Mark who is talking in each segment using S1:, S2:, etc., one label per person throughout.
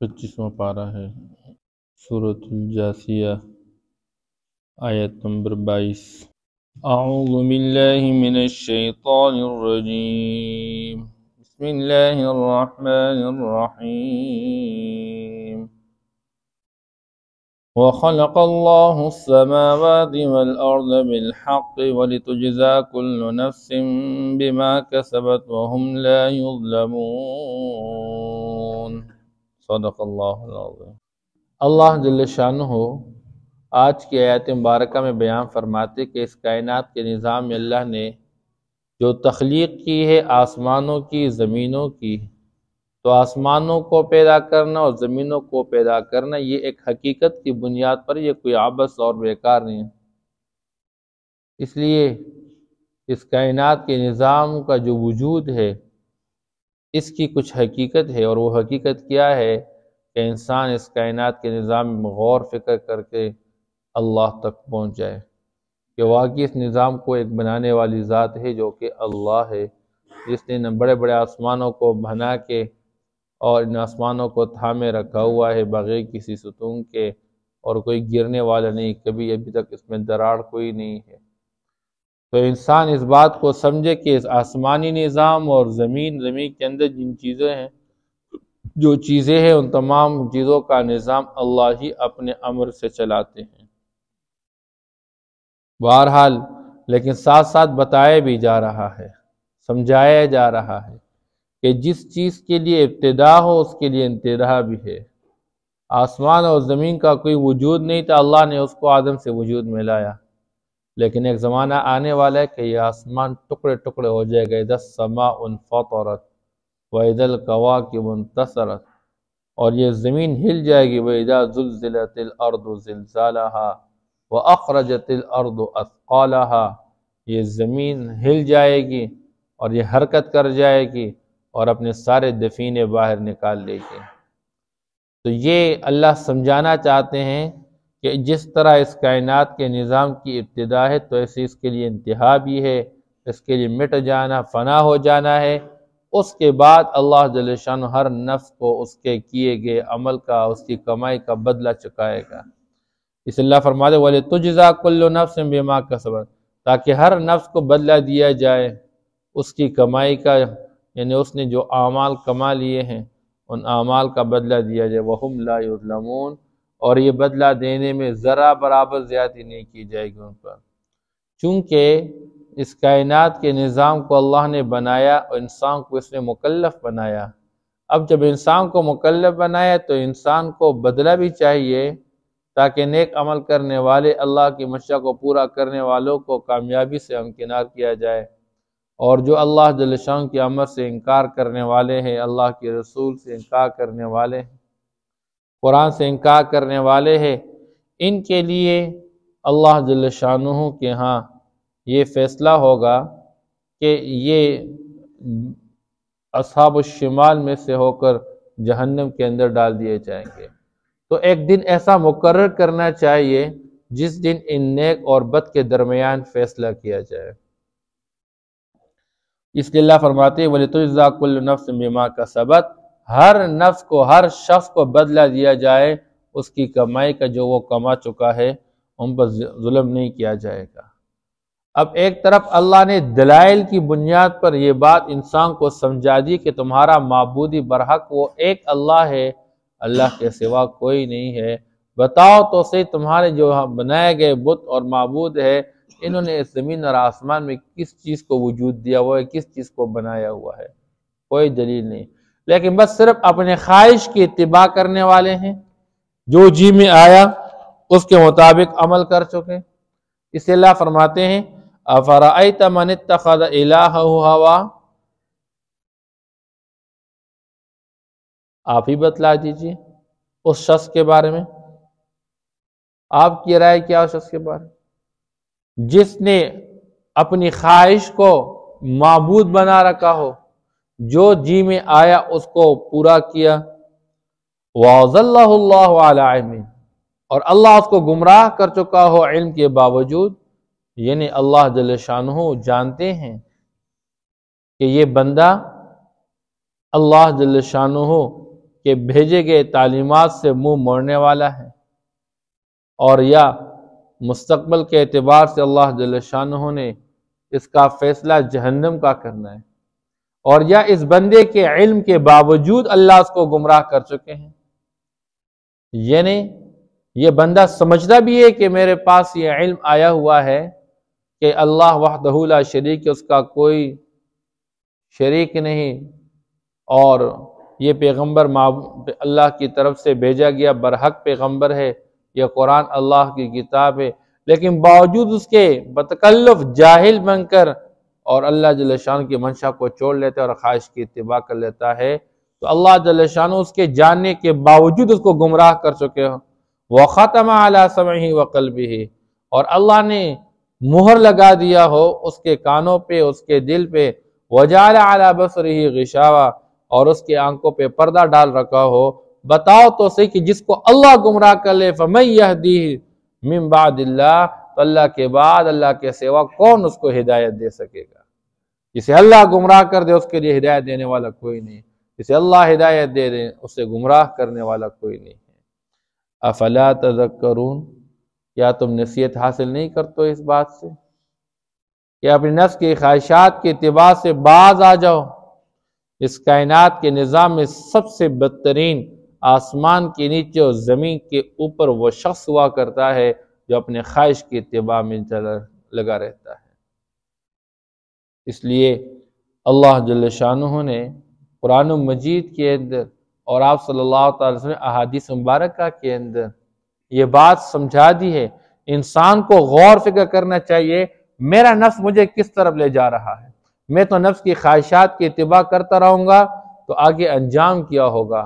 S1: पच्चीसवां ہے سورة الجاسية आयत نمبر 22 أعوذ بالله من الشيطان الرجيم بسم الله الرحمن الرحيم وخلق الله السماوات والأرض بالحق ولتجزى كل نفس بما كسبت وهم لا يظلمون सदक़ल्लाम अल्लाह जल्लान हो आज की आयत मुबारक में बयान फरमाते कि इस कायनात के निज़ाम में अल्लाह ने जो तख्लीक की है आसमानों की ज़मीनों की तो आसमानों को पैदा करना और ज़मीनों को पैदा करना ये एक हकीकत की बुनियाद पर यह कोई आबस और बेकार नहीं है इसलिए इस कायनात के निज़ाम का जो वजूद है इसकी कुछ हकीकत है और वो हकीकत क्या है कि इंसान इस कायनात के निज़ाम में गौर फिक्र करके अल्लाह तक पहुँच जाए कि वाकई इस निज़ाम को एक बनाने वाली ज़ात है जो कि अल्लाह है जिसने इन बड़े बड़े आसमानों को बना के और इन आसमानों को थामे रखा हुआ है बगैर किसी सतून के और कोई गिरने वाला नहीं कभी अभी तक इसमें दरार कोई नहीं है तो इंसान इस बात को समझे कि इस आसमानी निज़ाम और ज़मीन ज़मीन के अंदर जिन चीज़ें हैं जो चीज़ें हैं उन तमाम चीज़ों का निज़ाम अल्लाह ही अपने अमर से चलाते हैं बहरहाल लेकिन साथ साथ बताया भी जा रहा है समझाया जा रहा है कि जिस चीज़ के लिए इब्तदा हो उसके लिए इंतहा भी है आसमान और ज़मीन का कोई वजूद नहीं था अल्लाह ने उसको आदम से वजूद में लाया लेकिन एक ज़माना आने वाला है कि यह आसमान टुकड़े टुकड़े हो जाएगा इधर समा उन फौतरत व इधल कवा की मुंतसरत और ये ज़मीन हिल जाएगी व अर्द जिलजाला व अर्द असला ये ज़मीन हिल जाएगी और ये हरकत कर जाएगी और अपने सारे दफीने बाहर निकाल लेगी तो ये अल्लाह समझाना चाहते हैं कि जिस तरह इस कायनात के निज़ाम की इब्तदा है तो ऐसे इसके लिए इंतहा भी है इसके लिए मिट जाना फना हो जाना है उसके बाद अल्लाह जलेशान हर नफ्स को उसके किए गए अमल का उसकी कमाई का बदला चुकाएगा इस अल्लाह फरमाते वाले तुजा कुल्लो नफ्स में बेमा का सबर ताकि हर नफ्स को बदला दिया जाए उसकी कमाई का यानी उसने जो आमाल कमा लिए हैं उन आमाल का बदला दिया जाए वहम लाजलमून और ये बदला देने में ज़रा बराबर ज्यादा नहीं की जाएगी उन पर चूँकि इस कायनात के निज़ाम को अल्लाह ने बनाया और इंसान को इसने मुकलफ बनाया अब जब इंसान को मुकलफ बनाया तो इंसान को बदला भी चाहिए ताकि नेक अमल करने वाले अल्लाह की मशा को पूरा करने वालों को कामयाबी से अमकिनार किया जाए और जो अल्लाह जलशान के अमर से इनकार करने वाले हैं अल्लाह के रसूल से इनकार करने वाले हैं कुरान से इनकार करने वाले हैं इनके लिए अल्लाह जल्लानों के यहाँ ये फैसला होगा कि ये असहाब शिमाल में से होकर जहन्नम के अंदर डाल दिए जाएंगे तो एक दिन ऐसा मुकर करना चाहिए जिस दिन इन नेक और बद के दरमियान फैसला किया जाए इसलिए अल्लाह फरमाते वली तो नफ्स बीमा का सबक हर नफ्स को हर शख्स को बदला दिया जाए उसकी कमाई का जो वो कमा चुका है उन पर जुल्म नहीं किया जाएगा अब एक तरफ अल्लाह ने दलाइल की बुनियाद पर यह बात इंसान को समझा दी कि तुम्हारा मबूदी बरहक वो एक अल्लाह है अल्लाह के सिवा कोई नहीं है बताओ तो सही तुम्हारे जो बनाए गए बुत और मबूद है इन्होंने इस ज़मीन और आसमान में किस चीज़ को वजूद दिया हुआ है किस चीज़ को बनाया हुआ है कोई दलील नहीं लेकिन बस सिर्फ अपने ख्वाहिश की इतबा करने वाले हैं जो जी में आया उसके मुताबिक अमल कर चुके इसे ला फरमाते हैं अफराई तमन तखद हवा आप ही बतला दीजिए उस शख्स के बारे में आपकी राय क्या उस शख्स के बारे में जिसने अपनी ख्वाहिश को मबूद बना रखा हो जो जी में आया उसको पूरा किया वाजल्लामिन और अल्लाह उसको गुमराह कर चुका हो इल्म के बावजूद यानी अल्लाह जल शाह जानते हैं कि ये बंदा अल्लाह जल शाह के भेजे गए तालीमत से मुंह मोड़ने वाला है और या मुस्तकबल के अतबार से अल्लाह जल शाह ने इसका फैसला जहन्नम का करना है और या इस बंदे के इल्म के बावजूद अल्लाह उसको गुमराह कर चुके हैं यानी ये बंदा समझता भी है कि मेरे पास ये इल्म आया हुआ है कि अल्लाह वहदहूला शरीक उसका कोई शरीक नहीं और ये पैगंबर अल्लाह की तरफ से भेजा गया बरहक पैगंबर है यह कुरान अल्लाह की किताब है लेकिन बावजूद उसके बतकल्लफ जाहिल बनकर और अल्लाह जलेशान की मंशा को छोड़ लेता है और ख्वाहिश की इतबा कर लेता है तो अल्लाह जलेशान उसके जानने के बावजूद उसको गुमराह कर चुके हों व ख़त्म आला समय वकल भी और अल्लाह ने मुहर लगा दिया हो उसके कानों पे उसके दिल पे वजाल आला बस रही गशावा और उसके आंखों पे पर्दा डाल रखा हो बताओ तो सही कि जिसको अल्लाह गुमराह कर ले फमैह दी मिम्बादिल्ला तो अल्लाह के बाद अल्लाह के सेवा कौन उसको हिदायत दे सकेगा जिसे अल्लाह गुमराह कर दे उसके लिए हिदायत देने वाला कोई नहीं जिसे अल्लाह हिदायत दे दे उसे गुमराह करने वाला कोई नहीं है अफला तजक्करून क्या तुम नसीहत हासिल नहीं करते इस बात से या अपनी नस की ख्वाहिशात के इतबा से बाज आ जाओ इस कायनात के निज़ाम में सबसे बदतरीन आसमान के नीचे और ज़मीन के ऊपर वह शख्स हुआ करता है जो अपने ख्वाहिश के इतबा में लगा रहता है इसलिए अल्लाह जल शाह ने कुरान मजीद के अंदर और आप सल्लल्लाहु अलैहि वसल्लम अहादीस मुबारक के अंदर ये बात समझा दी है इंसान को गौर फिक्र करना चाहिए मेरा नफ्स मुझे किस तरफ ले जा रहा है मैं तो नफ्स की ख्वाहिशात के इतबा करता रहूँगा तो आगे अंजाम क्या होगा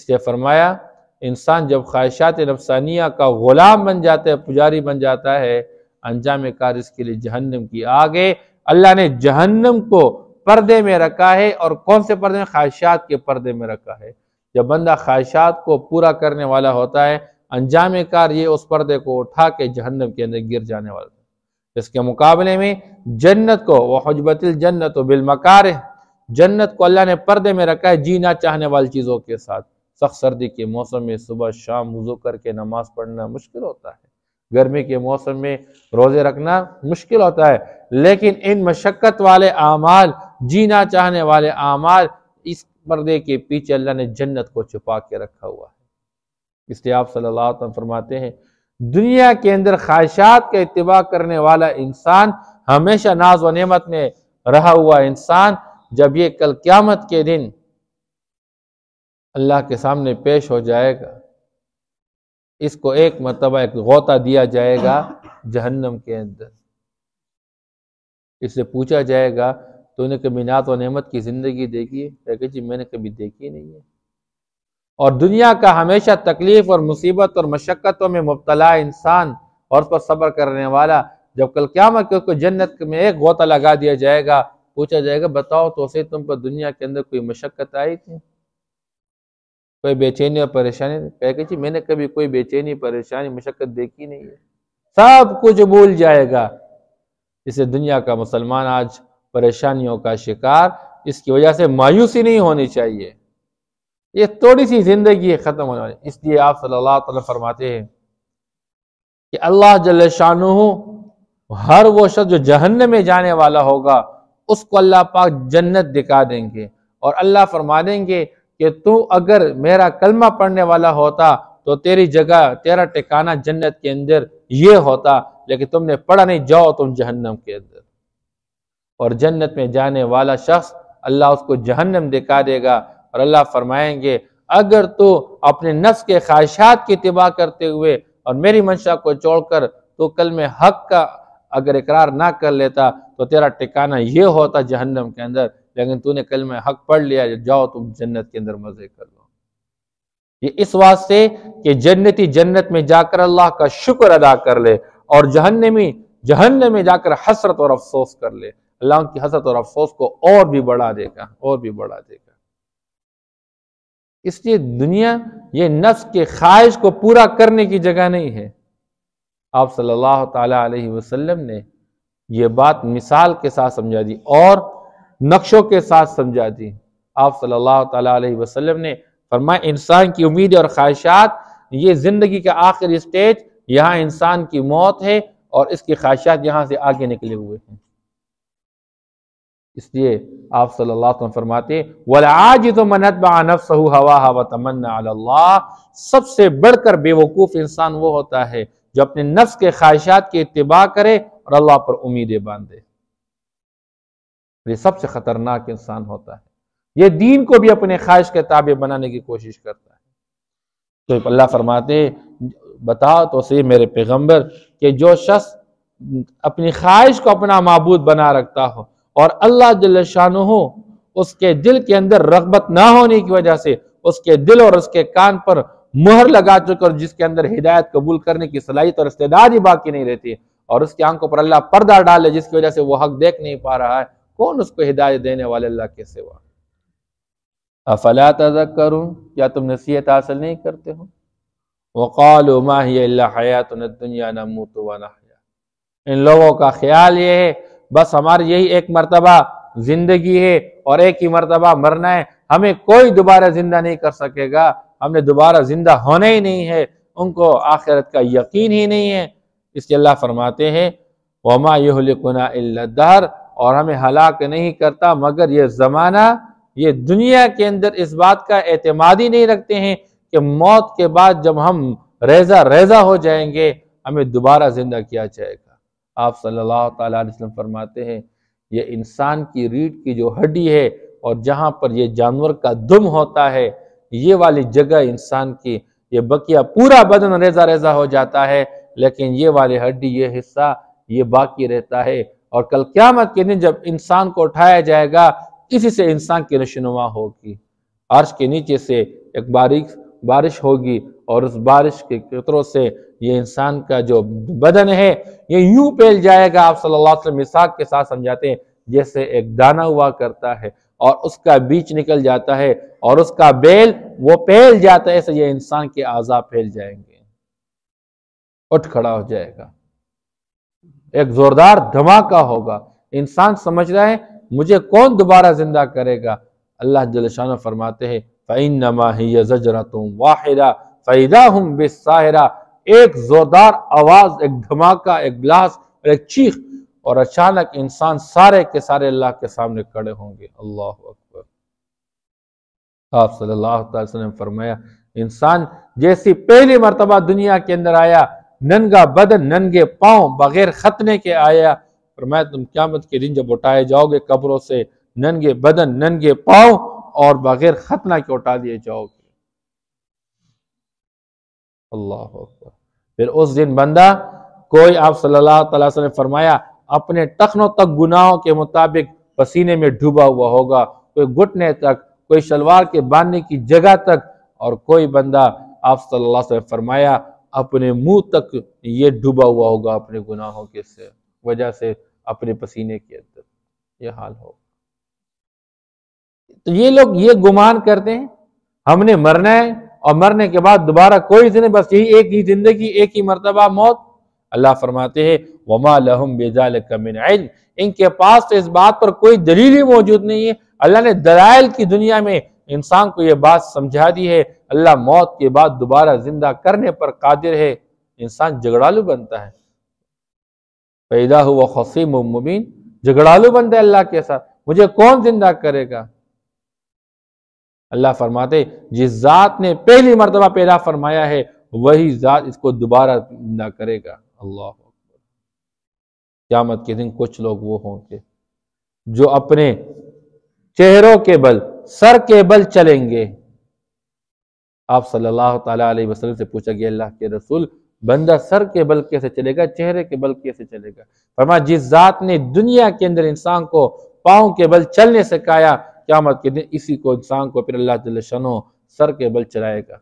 S1: इसलिए फरमाया इंसान जब ख्वाहिशात नफसानिया का ग़ुलाम बन जाता है पुजारी बन जाता है अंजाम कार इसके लिए जहन्नम की आगे अल्लाह ने जहन्नम को पर्दे में रखा है और कौन से पर्दे में ख्वाहिशात के पर्दे में रखा है जब बंदा ख्वाहिशात को पूरा करने वाला होता है अंजाम कार ये उस पर्दे को उठा के जहन्नम के अंदर गिर जाने वाला इसके मुकाबले में जन्नत को वह हजबतिल जन्नत बिलमकार जन्नत को अल्लाह ने पर्दे में रखा है जीना चाहने वाली चीज़ों के साथ सख्त सर्दी के मौसम में सुबह शाम वज़ू करके नमाज पढ़ना मुश्किल होता है गर्मी के मौसम में रोज़े रखना मुश्किल होता है लेकिन इन मशक्क़त वाले आमाल जीना चाहने वाले आमाल इस पर्दे के पीछे अल्लाह ने जन्नत को छुपा के रखा हुआ है इसलिए आप सल्लल्लाहु अलैहि वसल्लम फरमाते हैं दुनिया के अंदर ख्वाहिशात का इतबा करने वाला इंसान हमेशा नाज व नेमत में रहा हुआ इंसान जब ये कल क्यामत के दिन अल्लाह के सामने पेश हो जाएगा इसको एक मरतबा एक गोता दिया जाएगा जहन्नम के अंदर इससे पूछा जाएगा तूने कभी नात व नेमत की ज़िंदगी देखी है कहेगा जी मैंने कभी देखी नहीं है और दुनिया का हमेशा तकलीफ और मुसीबत और मशक्क़तों में मुबतला इंसान और उस पर सब्र करने वाला जब कल क्या उसको जन्नत में एक गोता लगा दिया जाएगा पूछा जाएगा बताओ तो उसे तुम पर दुनिया के अंदर कोई मशक्क़त आई थी कोई बेचैनी और परेशानी कह के जी मैंने कभी कोई बेचैनी परेशानी मशक्क़त देखी नहीं है सब कुछ भूल जाएगा इसे दुनिया का मुसलमान आज परेशानियों का शिकार इसकी वजह से मायूसी नहीं होनी चाहिए ये थोड़ी सी जिंदगी है ख़त्म होने वाली इसलिए आप सल्लल्लाहु अलैहि वसल्लम फरमाते हैं कि अल्लाह जल शाह हर वो शख्स जो जहन्नम में जाने वाला होगा उसको अल्लाह पाक जन्नत दिखा देंगे और अल्लाह फरमा देंगे कि तू अगर मेरा कलमा पढ़ने वाला होता तो तेरी जगह तेरा टिकाना जन्नत के अंदर ये होता लेकिन तुमने पढ़ा नहीं जाओ तुम जहन्नम के अंदर और जन्नत में जाने वाला शख्स अल्लाह उसको जहन्नम दिखा देगा और अल्लाह फरमाएंगे अगर तू अपने नफ्स के ख्वाहिशात की तिबाह करते हुए और मेरी मंशा को छोड़कर तो कल में हक का अगर इकरार ना कर लेता तो तेरा टिकाना ये होता जहन्नम के अंदर लेकिन तूने कल में हक पढ़ लिया जाओ तुम जन्नत के अंदर मजे कर लो ये इस वास्ते कि जन्नती जन्नत में जाकर अल्लाह का शुक्र अदा कर ले और जहन्नमी जहन्न में जाकर हसरत और अफसोस कर ले अल्लाह की हसरत और अफसोस को और भी बढ़ा देगा और भी बढ़ा देगा इसलिए दुनिया ये नफ्स के ख्वाहिश को पूरा करने की जगह नहीं है आप सल्लल्लाहु अलैहि वसल्लम ने ये बात मिसाल के साथ समझा दी और नक्शों के साथ समझा दी आप सल्लल्लाहु अलैहि वसल्लम ने फरमाए इंसान की उम्मीद और ख्वाहिशात ये जिंदगी का आखिरी स्टेज यहाँ इंसान की मौत है और इसकी ख्वाहिशात यहाँ से आगे निकले हुए हैं इसलिए आप सल्लल्लाहु अलैहि फरमाते आज तो मनत तमन्ना अल्लाह सबसे बढ़कर बेवकूफ़ इंसान वो होता है जो अपने नफ्स के ख्वाहिशात के इतबा करे और अल्लाह पर उम्मीदें बांधे तो ये सबसे खतरनाक इंसान होता है ये दीन को भी अपने ख्वाहिश के ताबे बनाने की कोशिश करता है तो अल्लाह फरमाते बताओ तो सही मेरे पैगम्बर कि जो शख्स अपनी ख्वाहिश को अपना मबूद बना रखता हो और अल्लाह जल्लान हो उसके दिल के अंदर रगबत ना होने की वजह से उसके दिल और उसके कान पर मुहर लगा चुकर जिसके अंदर हिदायत कबूल करने की सलाहियत और इस्तेदाद ही बाकी नहीं रहती और उसकी आंखों पर अल्लाह पर्दा डाले जिसकी वजह से वो हक देख नहीं पा रहा है कौन उसको हिदायत देने वाले अल्लाह के सिवा अफला तजक करूँ या तुम नसीहत हासिल नहीं करते हो वक़ाल हयात दुनिया न मुँह तो वाहिया इन लोगों का ख्याल ये है बस हमारी यही एक मरतबा जिंदगी है और एक ही मरतबा मरना है हमें कोई दोबारा जिंदा नहीं कर सकेगा हमने दोबारा जिंदा होना ही नहीं है उनको आखिरत का यकीन ही नहीं है इसलिए अल्लाह फरमाते हैं वमा यहलकुना इल्ला दहर और हमें हलाक नहीं करता मगर ये ज़माना ये दुनिया के अंदर इस बात का एतमाद ही नहीं रखते हैं कि मौत के बाद जब हम रेजा रेजा हो जाएंगे हमें दोबारा ज़िंदा किया जाएगा आप सल्लल्लाहु अलैहि वसल्लम फरमाते हैं ये इंसान की रीढ़ की जो हड्डी है और जहाँ पर यह जानवर का दुम होता है ये वाली जगह इंसान की ये बकिया पूरा बदन रेजा रेजा हो जाता है लेकिन ये वाली हड्डी ये हिस्सा ये बाकी रहता है और कल क्यामत के दिन जब इंसान को उठाया जाएगा इसी से इंसान की नशनुमा होगी अर्श के नीचे से एक बारिश बारिश होगी और उस बारिश के कतरों से ये इंसान का जो बदन है ये यूं फैल जाएगा आप सल्लल्लाहु अलैहि वसल्लम के साथ समझाते हैं जैसे एक दाना हुआ करता है और उसका बीच निकल जाता है और उसका बेल वो फैल जाता है ऐसे ये इंसान के आजा फैल जाएंगे उठ खड़ा हो जाएगा एक जोरदार धमाका होगा इंसान समझ रहा है मुझे कौन दोबारा जिंदा करेगा अल्लाह जलशान फरमाते हैं फ़ैन नमाही तुम वाहिरा फ़ैदा हम बिसाहरा एक जोरदार आवाज एक धमाका एक ग्लास और एक चीख और अचानक इंसान सारे के सारे अल्लाह के सामने खड़े होंगे अल्लाह अकबर आप सल्लल्लाहु फरमाया इंसान जैसी पहली मरतबा दुनिया के अंदर आया नंगा बदन नंगे पाओ बगैर खतने के आया और मैं तुम क्यामत के दिन जब उठाए जाओगे कब्रों से नंगे बदन नंगे पाओ और बगैर खतना के उठा दिए जाओगे अल्लाह फिर उस दिन बंदा कोई आप सल्लल्लाहु अलैहि वसल्लम फरमाया अपने टखनों तक गुनाहों के मुताबिक पसीने में डूबा हुआ होगा कोई घुटने तक कोई शलवार के बांधने की जगह तक और कोई बंदा आप सल्लल्लाहु अलैहि वसल्लम फरमाया अपने मुंह तक ये डूबा हुआ होगा अपने गुनाहों के से वजह से अपने पसीने के अंदर यह हाल हो तो ये लोग ये गुमान करते हैं हमने मरना है और मरने के बाद दोबारा कोई जिन्हें बस यही एक ही जिंदगी एक ही मरतबा मौत अल्लाह फरमाते हैं वमा लहम बेजाल कमिन इनके पास तो इस बात पर कोई दलील ही मौजूद नहीं है अल्लाह ने दलाइल की दुनिया में इंसान को यह बात समझा दी है अल्लाह मौत के बाद दोबारा जिंदा करने पर कादिर है इंसान झगड़ालू बनता है पैदा हुआ खसीम मुबीन झगड़ालू बनता है अल्लाह के साथ मुझे कौन जिंदा करेगा अल्लाह फरमाते जिस जात ने पहली मरतबा पैदा फरमाया है वही जात इसको दोबारा जिंदा करेगा अल्लाह क्यामत के दिन कुछ लोग वो होंगे जो अपने चेहरों के बल सर के बल चलेंगे आप सल्लल्लाहु अलैहि वसल्लम से पूछा गया अल्लाह के रसूल बंदा सर के बल कैसे चलेगा चेहरे के बल कैसे चलेगा फरमा जिस जात ने दुनिया के अंदर इंसान को पाओ के बल चलने से काया मत के दिन इसी को इंसान को फिर अल्लाह तनो सर के बल चलाएगा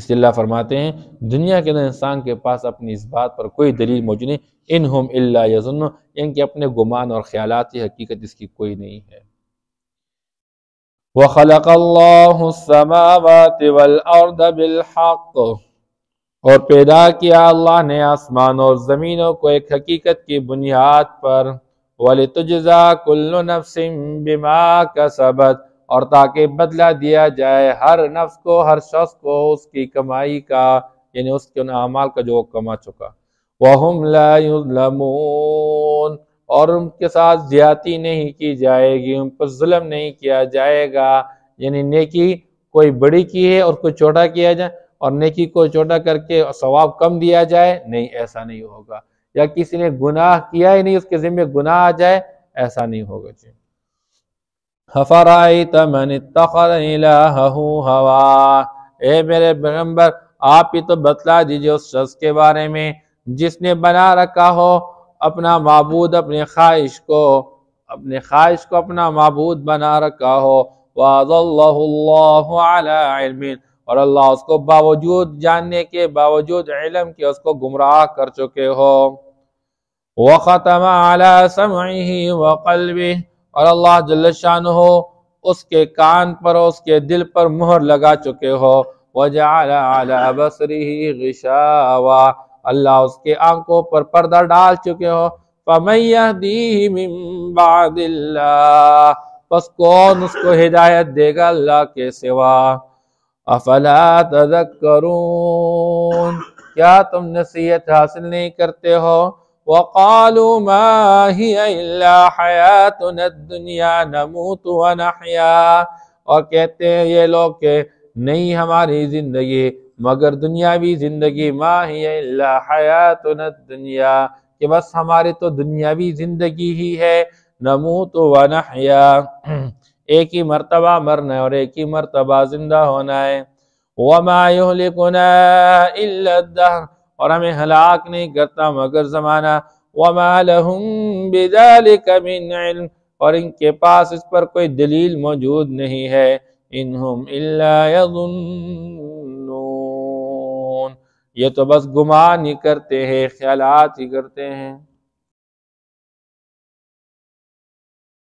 S1: इसलिए अल्लाह फरमाते हैं दुनिया के अंदर इंसान के पास अपनी इस बात पर कोई दलील मौजूद नहीं इन हम यजुन इनके अपने गुमान और ख्याल हकीकत इसकी कोई नहीं है وخلق الله السماوات वलअर्द بالحق और पैदा किया अल्लाह ने आसमान और ज़मीनों को एक हकीकत की बुनियाद पर वाले तुजा कुल्लु नफसिम बिमा का सबक और ताकि बदला दिया जाए हर नफ्स को हर शख्स को उसकी कमाई का यानी उसके उन अमाल का जो कमा चुका वहम लामून और उनके साथ ज्यादती नहीं की जाएगी उन पर जुल्म नहीं किया जाएगा यानी नेकी कोई बड़ी की है और कोई छोटा किया जाए और नेकी को छोटा करके सवाब कम दिया जाए नहीं ऐसा नहीं होगा या किसी ने गुनाह किया ही नहीं उसके जिम्मे गुनाह आ जाए ऐसा नहीं होगा जी हफराई हवा ए मेरे पैगम्बर आप ही तो बतला दीजिए उस शख्स के बारे में जिसने बना रखा हो अपना मबूद अपने ख्वाहिश को अपने ख्वाहिश को अपना मबूद बना रखा हो वाजमिन और अल्लाह उसको बावजूद जानने के बावजूद इलम के उसको गुमराह कर चुके हो वख़तम अला समही और अल्लाह जल्शान हो उसके कान पर उसके दिल पर मुहर लगा चुके हो वजह बसरी ही गिशावा अल्लाह उसके आंखों पर पर्दा डाल चुके हो बस कौन उसको हिदायत देगा अल्लाह के सिवा अफला तदक करून क्या तुम नसीहत हासिल नहीं करते हो वकालू हयात दुनिया नमूत व नहया और कहते हैं ये लोग के नहीं हमारी जिंदगी मगर दुनियावी जिंदगी माहियातन दुनिया कि बस हमारे तो दुनियावी जिंदगी ही है नमू तो वनहया एक ही मरतबा मरना है और एक ही मरतबा जिंदा होना है वमायुना और हमें हलाक नहीं करता मगर जमाना वमालहम और इनके पास इस पर कोई दलील मौजूद नहीं है इनहुम इल्ला ये तो बस गुमान ही करते हैं ख्याल ही करते हैं